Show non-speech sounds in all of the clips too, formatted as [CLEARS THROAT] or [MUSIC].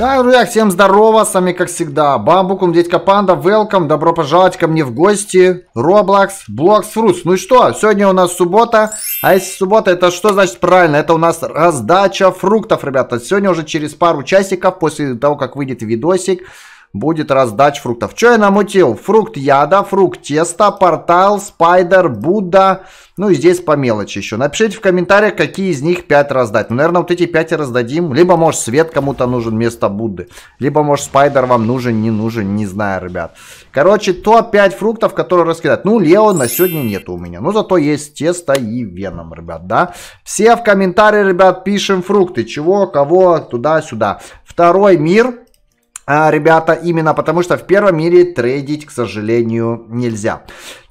Да, друзья, всем здорово, с вами как всегда Бамбукум, Дедька Панда, welcome, добро пожаловать ко мне в гости Roblox, Blocks Fruits Ну что, сегодня у нас суббота, а если суббота, это что значит правильно? Это у нас раздача фруктов, ребята Сегодня уже через пару часиков, после того, как выйдет видосик будет раздач фруктов. Что я намутил? Фрукт яда, фрукт теста, портал, спайдер, Будда. Ну и здесь по мелочи еще. Напишите в комментариях, какие из них 5 раздать. Ну, наверное, вот эти 5 раздадим. Либо, может, свет кому-то нужен вместо Будды. Либо, может, спайдер вам нужен, не нужен, не знаю, ребят. Короче, то 5 фруктов, которые раскидать. Ну, Лео на сегодня нет у меня. Ну, зато есть тесто и веном, ребят, да. Все в комментарии, ребят, пишем фрукты. Чего, кого, туда-сюда. Второй мир а, ребята, именно потому что в первом мире трейдить, к сожалению, нельзя.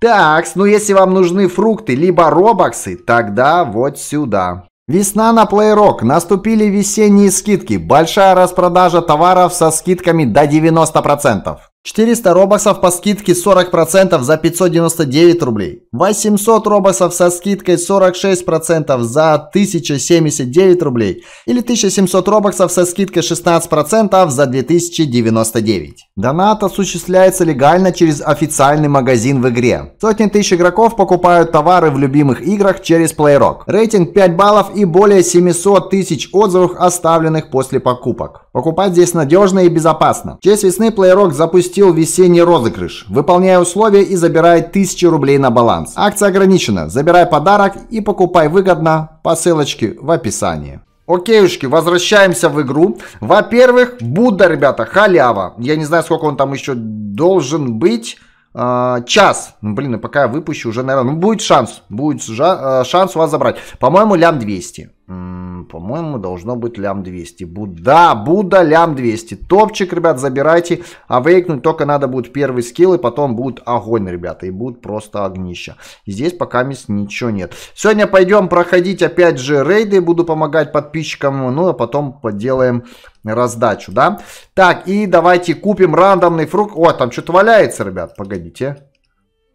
Так, ну если вам нужны фрукты, либо робоксы, тогда вот сюда. Весна на Playrock. Наступили весенние скидки. Большая распродажа товаров со скидками до 90%. 400 робоксов по скидке 40% за 599 рублей. 800 робоксов со скидкой 46% за 1079 рублей. Или 1700 робоксов со скидкой 16% за 2099. Донат осуществляется легально через официальный магазин в игре. Сотни тысяч игроков покупают товары в любимых играх через PlayRock. Рейтинг 5 баллов и более 700 тысяч отзывов оставленных после покупок. Покупать здесь надежно и безопасно. В честь весны Playrock запустил весенний розыгрыш, выполняя условия и забирая 1000 рублей на баланс. Акция ограничена. Забирай подарок и покупай выгодно по ссылочке в описании. Окейушки, возвращаемся в игру. Во-первых, Будда, ребята, халява. Я не знаю, сколько он там еще должен быть. Э, час. Ну, блин, и ну пока я выпущу, уже, наверное, ну, будет шанс. Будет жа- э, шанс у вас забрать. По-моему, лям 200. По-моему, должно быть лям 200. Буда, Буда, лям 200. Топчик, ребят, забирайте. А вейкнуть только надо будет первый скилл, и потом будет огонь, ребята. И будет просто огнище. здесь пока мисс ничего нет. Сегодня пойдем проходить опять же рейды. Буду помогать подписчикам. Ну, а потом поделаем раздачу, да? Так, и давайте купим рандомный фрукт. О, там что-то валяется, ребят. Погодите.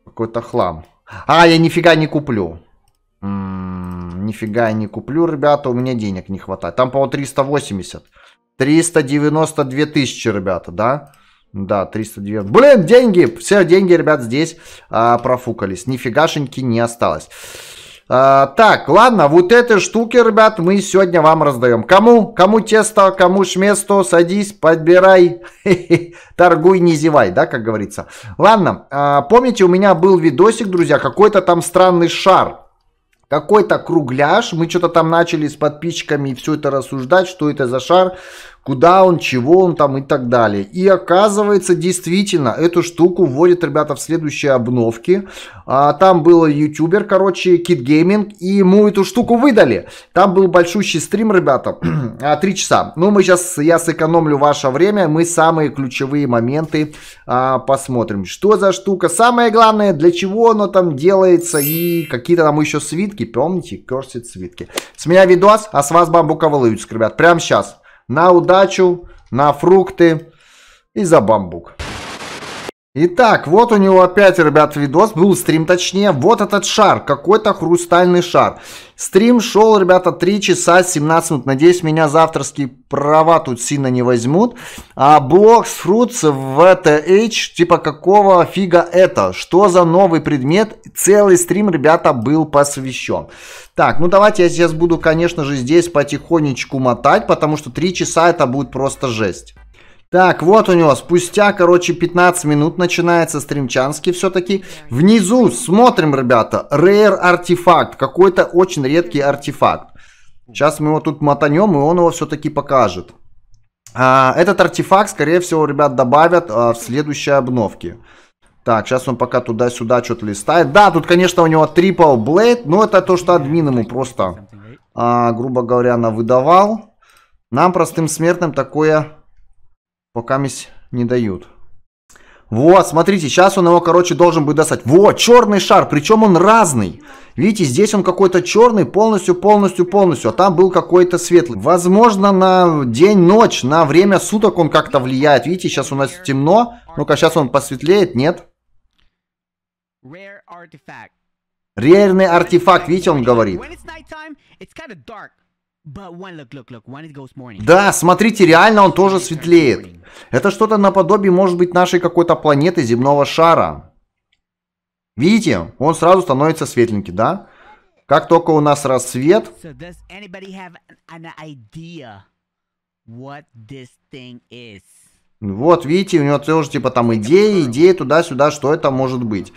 Какой-то хлам. А, я нифига не куплю. М-м, нифига я не куплю, ребята, у меня денег не хватает. Там, по-моему, 380. 392 тысячи, ребята, да? Да, 309. Блин, деньги! Все деньги, ребят, здесь а, профукались. Нифигашеньки не осталось. А, так, ладно, вот этой штуки, ребят, мы сегодня вам раздаем. Кому? Кому тесто, кому шместо, садись, подбирай, [LAUGHS] торгуй, не зевай, да, как говорится. Ладно, а, помните, у меня был видосик, друзья, какой-то там странный шар какой-то кругляш. Мы что-то там начали с подписчиками все это рассуждать, что это за шар куда он, чего он там и так далее. И оказывается, действительно, эту штуку вводят ребята в следующие обновки. А, там был ютубер, короче, Kid Gaming, и ему эту штуку выдали. Там был большущий стрим, ребята, [CLEARS THROAT] а, три часа. Ну, мы сейчас, я сэкономлю ваше время, мы самые ключевые моменты а, посмотрим. Что за штука? Самое главное, для чего оно там делается и какие-то там еще свитки, помните? Корсит свитки. С меня видос, а с вас бамбуковый ребят, прямо сейчас на удачу, на фрукты и за бамбук. Итак, вот у него опять, ребят, видос, был стрим точнее, вот этот шар, какой-то хрустальный шар. Стрим шел, ребята, 3 часа 17 минут, надеюсь, меня за права тут сильно не возьмут. А Blocks Fruits VTH, типа какого фига это? Что за новый предмет? Целый стрим, ребята, был посвящен. Так, ну давайте я сейчас буду, конечно же, здесь потихонечку мотать, потому что 3 часа это будет просто жесть. Так, вот у него, спустя, короче, 15 минут начинается стримчанский все-таки. Внизу смотрим, ребята, rare артефакт, какой-то очень редкий артефакт. Сейчас мы его тут мотанем, и он его все-таки покажет. А, этот артефакт, скорее всего, ребят, добавят а, в следующей обновке. Так, сейчас он пока туда-сюда что-то листает. Да, тут, конечно, у него трипл блейд, но это то, что админ ему просто, а, грубо говоря, навыдавал. Нам, простым смертным, такое Покамись не дают. Вот, смотрите, сейчас он его, короче, должен будет достать. Вот, черный шар, причем он разный. Видите, здесь он какой-то черный, полностью, полностью, полностью, а там был какой-то светлый. Возможно, на день-ночь, на время суток он как-то влияет. Видите, сейчас у нас темно. Ну-ка, сейчас он посветлеет, нет? Рерный артефакт, видите, он говорит. Да, смотрите, реально он тоже светлеет. Это что-то наподобие, может быть, нашей какой-то планеты земного шара. Видите, он сразу становится светленький, да? Как только у нас рассвет... Вот, видите, у него тоже типа там идеи, идеи туда-сюда, что это может быть.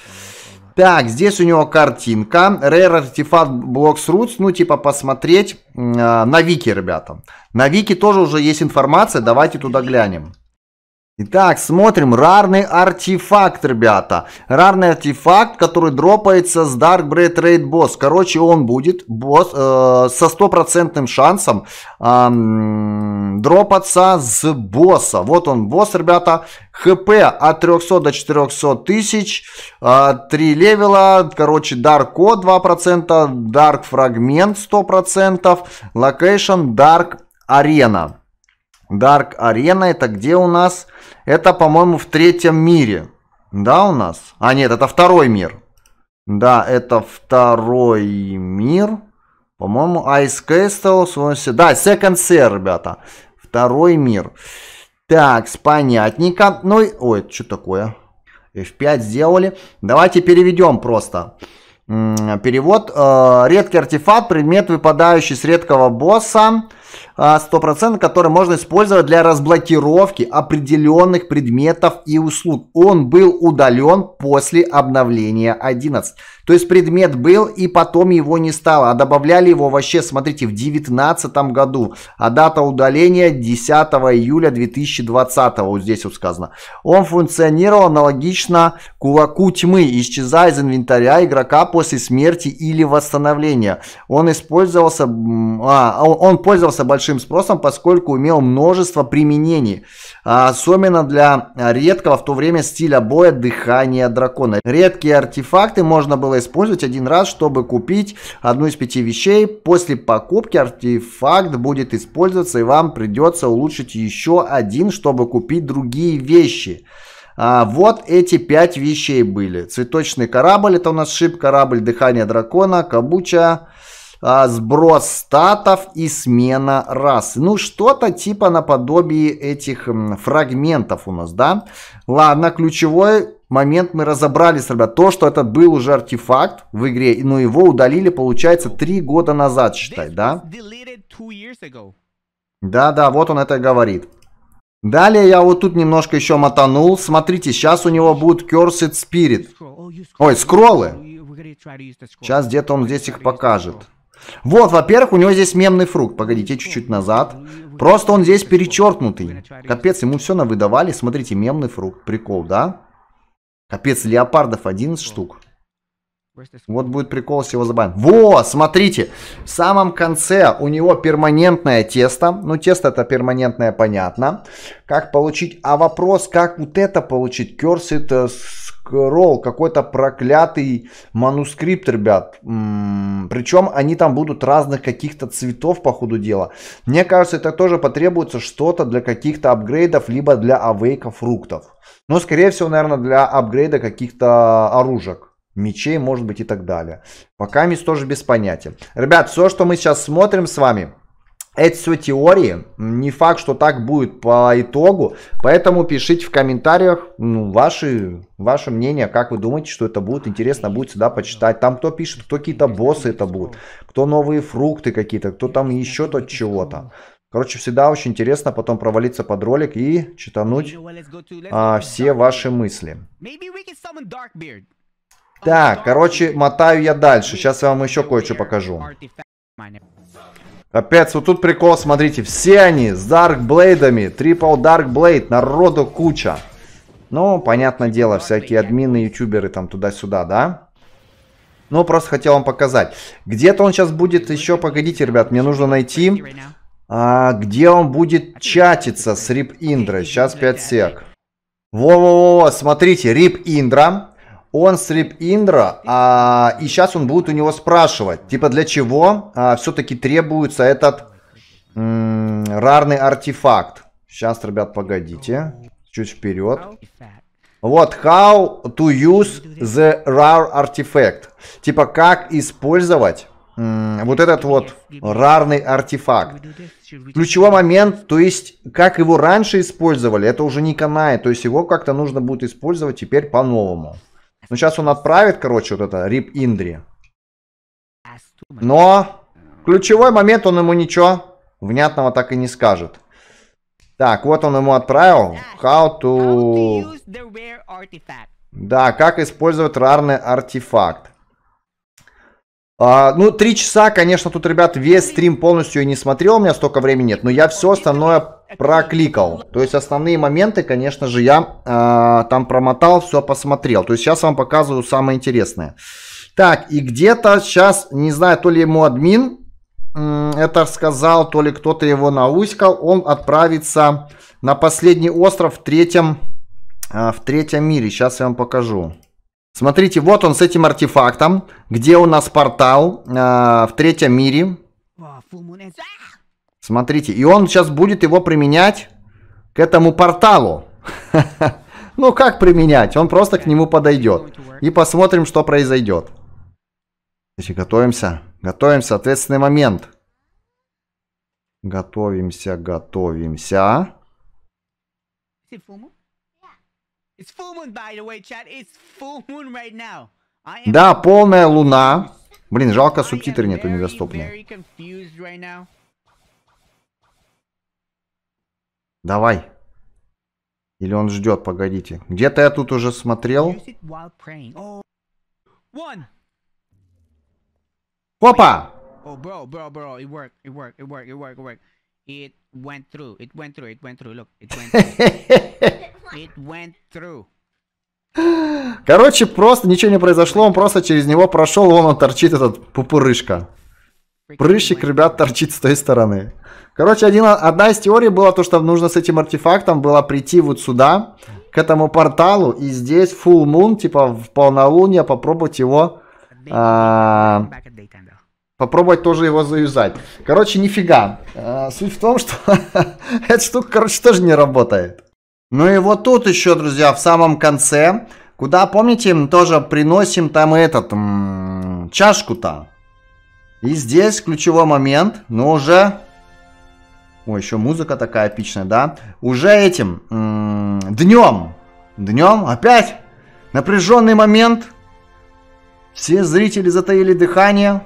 Так, здесь у него картинка. Rare Artifact Blocks Roots. Ну, типа, посмотреть э, на Вики, ребята. На Вики тоже уже есть информация. Давайте туда глянем. Итак, смотрим. Рарный артефакт, ребята. Рарный артефакт, который дропается с Dark Braid Raid Boss. Короче, он будет босс, э, со стопроцентным шансом э, дропаться с босса. Вот он, босс, ребята. ХП от 300 до 400 тысяч. Э, 3 левела. Короче, Dark Code 2%. Dark Fragment 100%. Location Dark Arena. Dark Arena это где у нас? Это, по-моему, в третьем мире. Да, у нас? А, нет, это второй мир. Да, это второй мир. По-моему, Ice Castle. Да, Second Sea, ребята. Второй мир. Так, понятненько. Ну, и, ой, что такое? F5 сделали. Давайте переведем просто. Перевод. Э, редкий артефакт, предмет, выпадающий с редкого босса. 100%, а, который можно использовать для разблокировки определенных предметов и услуг. Он был удален после обновления 11. То есть предмет был и потом его не стало. А добавляли его вообще, смотрите, в 2019 году. А дата удаления 10 июля 2020. Вот здесь вот сказано. Он функционировал аналогично кулаку тьмы, исчезая из инвентаря игрока после смерти или восстановления. Он использовался... А, он пользовался пользовался большим спросом, поскольку имел множество применений, а особенно для а, редкого в то время стиля боя дыхания дракона. Редкие артефакты можно было использовать один раз, чтобы купить одну из пяти вещей. После покупки артефакт будет использоваться и вам придется улучшить еще один, чтобы купить другие вещи. А, вот эти пять вещей были. Цветочный корабль, это у нас шип, корабль, дыхание дракона, кабуча, а, сброс статов и смена расы. Ну, что-то типа наподобие этих фрагментов у нас, да? Ладно, ключевой момент мы разобрались, ребят. То, что это был уже артефакт в игре, но его удалили, получается, три года назад, считай, да? Да-да, вот он это говорит. Далее я вот тут немножко еще мотанул. Смотрите, сейчас у него будет Cursed Spirit. Oh, Ой, скроллы. Сейчас oh, где-то он здесь их покажет. Вот, во-первых, у него здесь мемный фрукт. Погодите, чуть-чуть назад. Просто он здесь перечеркнутый. Капец, ему все навыдавали. Смотрите, мемный фрукт. Прикол, да? Капец, леопардов 11 штук. Вот будет прикол, если его забанят. Во, смотрите, в самом конце у него перманентное тесто. Ну, тесто это перманентное, понятно. Как получить? А вопрос, как вот это получить? Cursed э, скролл, какой-то проклятый манускрипт, ребят. Причем они там будут разных каких-то цветов по ходу дела. Мне кажется, это тоже потребуется что-то для каких-то апгрейдов, либо для авейка фруктов. Но, ну, скорее всего, наверное, для апгрейда каких-то оружек мечей, может быть, и так далее. Пока мисс тоже без понятия. Ребят, все, что мы сейчас смотрим с вами, это все теории, не факт, что так будет по итогу, поэтому пишите в комментариях ну, ваши, ваше мнение, как вы думаете, что это будет, интересно будет сюда почитать. Там кто пишет, кто какие-то боссы это будут, кто новые фрукты какие-то, кто там еще тот чего-то. Короче, всегда очень интересно потом провалиться под ролик и читануть а, все ваши мысли. Так, короче, мотаю я дальше, сейчас я вам еще кое-что покажу. Опять вот тут прикол, смотрите, все они с даркблейдами, трипл даркблейд, народу куча. Ну, понятное дело, всякие админы, ютуберы там туда-сюда, да? Ну, просто хотел вам показать. Где-то он сейчас будет еще, погодите, ребят, мне нужно найти, а, где он будет чатиться с Рип Индра. Сейчас 5 сек. Во-во-во, смотрите, Рип Индра он среб Индра, а, и сейчас он будет у него спрашивать, типа для чего а, все-таки требуется этот м, рарный артефакт. Сейчас, ребят, погодите, чуть вперед. Вот, how to use the rare artifact. Типа, как использовать м, вот этот вот рарный артефакт. Ключевой момент, то есть, как его раньше использовали, это уже не канает. То есть, его как-то нужно будет использовать теперь по-новому. Ну, сейчас он отправит, короче, вот это, Рип Индри. Но ключевой момент он ему ничего внятного так и не скажет. Так, вот он ему отправил. How to... How to да, как использовать рарный артефакт. А, ну, три часа, конечно, тут, ребят, весь стрим полностью и не смотрел, у меня столько времени нет, но я все остальное прокликал. То есть основные моменты, конечно же, я э, там промотал, все посмотрел. То есть сейчас вам показываю самое интересное. Так, и где-то сейчас, не знаю, то ли ему админ это сказал, то ли кто-то его науськал, он отправится на последний остров в третьем, а, в третьем мире. Сейчас я вам покажу. Смотрите, вот он с этим артефактом, где у нас портал а, в третьем мире. Смотрите, и он сейчас будет его применять к этому порталу. [LAUGHS] Ну как применять? Он просто к нему подойдет. И посмотрим, что произойдет. Значит, готовимся. Готовимся. Ответственный момент. Готовимся, готовимся. Да, полная луна. Блин, жалко, субтитры нету недоступные. Давай. Или он ждет, погодите. Где-то я тут уже смотрел. Опа! [LAUGHS] Короче, просто ничего не произошло, он просто через него прошел, вон он торчит этот пупырышка. Прыщик, ребят, торчит с той стороны. Короче, один, одна из теорий была то, что нужно с этим артефактом было прийти вот сюда, к этому порталу, и здесь full moon, типа в полнолуние, попробовать его... А, попробовать тоже его заюзать. Короче, нифига. А, суть в том, что [LAUGHS] эта штука, короче, тоже не работает. Ну и вот тут еще, друзья, в самом конце, куда, помните, тоже приносим там этот, чашку-то. И здесь ключевой момент, но уже... Ой, еще музыка такая эпичная, да? Уже этим, днем, днем опять напряженный момент. Все зрители затаили дыхание.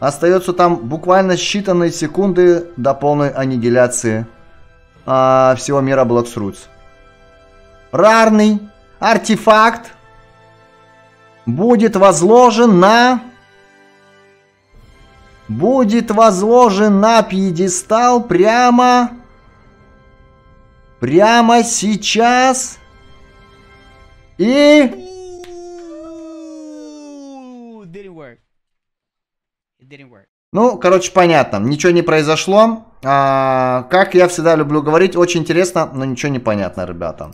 Остается там буквально считанные секунды до полной аннигиляции а, всего мира Bloodroots. Рарный артефакт будет возложен на будет возложен на пьедестал прямо... Прямо сейчас. И... Ну, короче, понятно. Ничего не произошло. А, как я всегда люблю говорить, очень интересно, но ничего не понятно, ребята.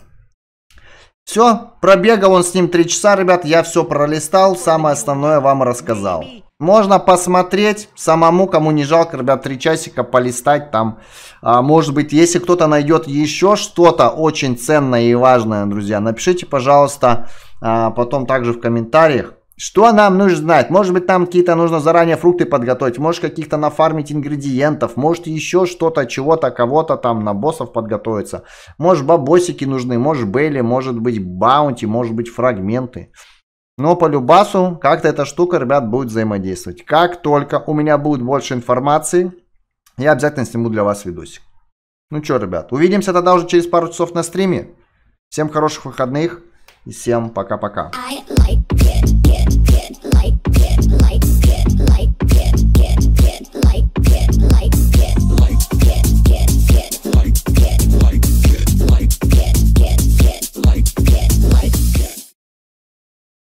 Все, пробегал он с ним 3 часа, ребят, я все пролистал, самое основное вам рассказал. Можно посмотреть самому, кому не жалко, ребят, три часика полистать там. А, может быть, если кто-то найдет еще что-то очень ценное и важное, друзья, напишите, пожалуйста, а, потом также в комментариях. Что нам нужно знать? Может быть, там какие-то нужно заранее фрукты подготовить, может, каких-то нафармить ингредиентов, может, еще что-то, чего-то, кого-то там на боссов подготовиться. Может, бабосики нужны, может, Бейли, может быть, баунти, может быть, фрагменты. Но по любасу как-то эта штука, ребят, будет взаимодействовать. Как только у меня будет больше информации, я обязательно сниму для вас видосик. Ну что, ребят, увидимся тогда уже через пару часов на стриме. Всем хороших выходных и всем пока-пока.